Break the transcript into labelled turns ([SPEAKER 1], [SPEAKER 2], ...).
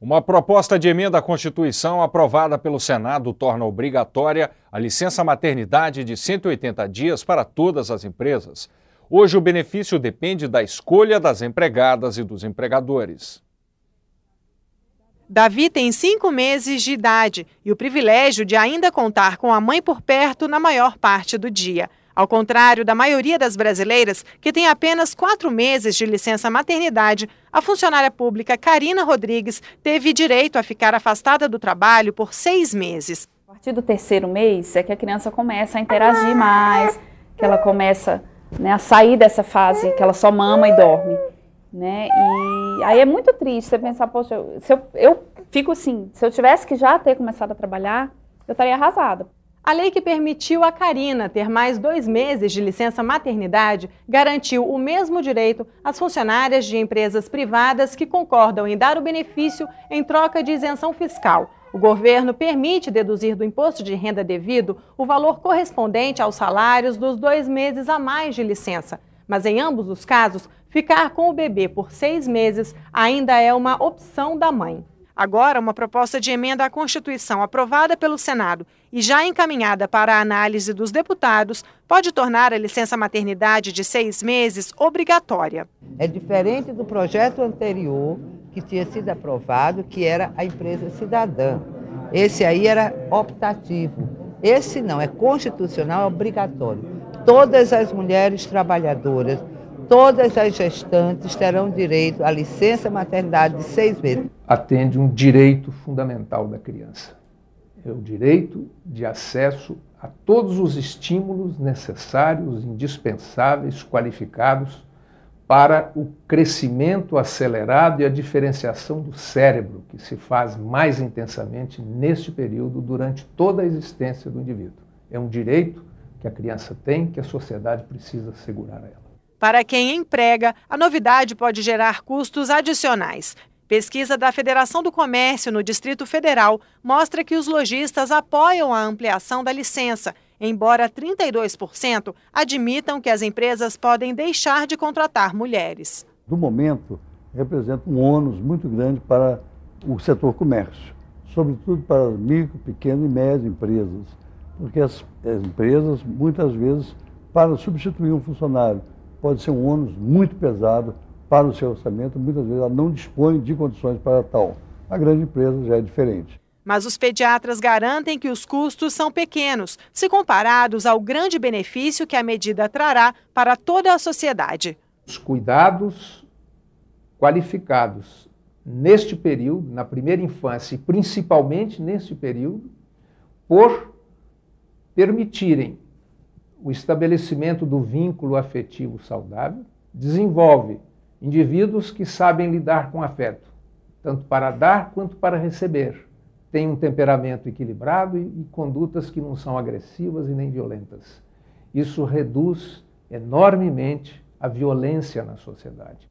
[SPEAKER 1] Uma proposta de emenda à Constituição aprovada pelo Senado torna obrigatória a licença maternidade de 180 dias para todas as empresas. Hoje, o benefício depende da escolha das empregadas e dos empregadores.
[SPEAKER 2] Davi tem cinco meses de idade e o privilégio de ainda contar com a mãe por perto na maior parte do dia. Ao contrário da maioria das brasileiras, que tem apenas quatro meses de licença maternidade, a funcionária pública Karina Rodrigues
[SPEAKER 3] teve direito a ficar afastada do trabalho por seis meses. A partir do terceiro mês é que a criança começa a interagir mais, que ela começa né, a sair dessa fase que ela só mama e dorme. Né? E aí é muito triste você pensar, poxa, se eu, eu fico assim, se eu tivesse que já ter começado a trabalhar, eu estaria arrasada.
[SPEAKER 2] A lei que permitiu a Karina ter mais dois meses de licença maternidade garantiu o mesmo direito às funcionárias de empresas privadas que concordam em dar o benefício em troca de isenção fiscal. O governo permite deduzir do imposto de renda devido o valor correspondente aos salários dos dois meses a mais de licença. Mas em ambos os casos, ficar com o bebê por seis meses ainda é uma opção da mãe. Agora, uma proposta de emenda à Constituição aprovada pelo Senado e já encaminhada para a análise dos deputados pode tornar a licença maternidade de seis meses
[SPEAKER 4] obrigatória. É diferente do projeto anterior que tinha sido aprovado, que era a empresa cidadã. Esse aí era optativo. Esse não, é constitucional, é obrigatório. Todas as mulheres trabalhadoras todas as gestantes terão direito à licença maternidade de seis meses.
[SPEAKER 1] Atende um direito fundamental da criança: é o direito de acesso a todos os estímulos necessários, indispensáveis, qualificados para o crescimento acelerado e a diferenciação do cérebro, que se faz mais intensamente neste período durante toda a existência do indivíduo. É um direito que a criança tem, que a sociedade precisa assegurar a ela.
[SPEAKER 2] Para quem emprega, a novidade pode gerar custos adicionais. Pesquisa da Federação do Comércio no Distrito Federal mostra que os lojistas apoiam a ampliação da licença, embora 32% admitam que as empresas podem deixar de contratar mulheres.
[SPEAKER 5] No momento, representa um ônus muito grande para o setor comércio, sobretudo para as micro, pequenas e médias empresas, porque as, as empresas, muitas vezes, para substituir um funcionário pode ser um ônus muito pesado para o seu orçamento, muitas vezes ela não dispõe de condições para tal. A grande empresa já é diferente.
[SPEAKER 2] Mas os pediatras garantem que os custos são pequenos, se comparados ao grande benefício que a medida trará para toda a sociedade.
[SPEAKER 1] Os cuidados qualificados neste período, na primeira infância e principalmente neste período, por permitirem o estabelecimento do vínculo afetivo saudável desenvolve indivíduos que sabem lidar com afeto, tanto para dar quanto para receber. Têm um temperamento equilibrado e, e condutas que não são agressivas e nem violentas. Isso reduz enormemente a violência na sociedade.